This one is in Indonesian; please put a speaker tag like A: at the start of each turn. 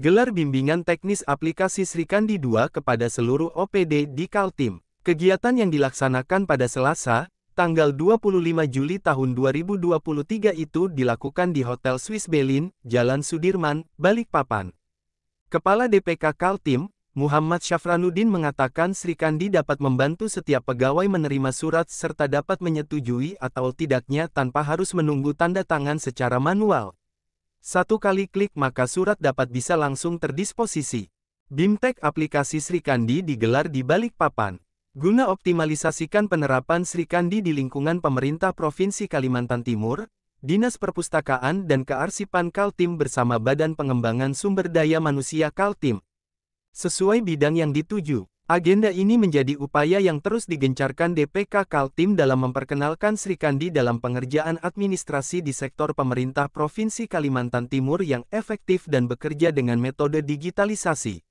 A: Gelar bimbingan teknis aplikasi Srikandi 2 kepada seluruh OPD di Kaltim. Kegiatan yang dilaksanakan pada Selasa, tanggal 25 Juli tahun 2023 itu dilakukan di Hotel Swiss Berlin, Jalan Sudirman, Balikpapan. Kepala DPK Kaltim, Muhammad Syafranuddin mengatakan Srikandi dapat membantu setiap pegawai menerima surat serta dapat menyetujui atau tidaknya tanpa harus menunggu tanda tangan secara manual. Satu kali klik maka surat dapat bisa langsung terdisposisi. BIMTEK aplikasi Sri Kandi digelar di balik papan. Guna optimalisasikan penerapan Sri Kandi di lingkungan pemerintah Provinsi Kalimantan Timur, Dinas Perpustakaan dan Kearsipan Kaltim bersama Badan Pengembangan Sumber Daya Manusia Kaltim. Sesuai bidang yang dituju. Agenda ini menjadi upaya yang terus digencarkan DPK Kaltim dalam memperkenalkan Srikandi dalam pengerjaan administrasi di sektor pemerintah Provinsi Kalimantan Timur yang efektif dan bekerja dengan metode digitalisasi.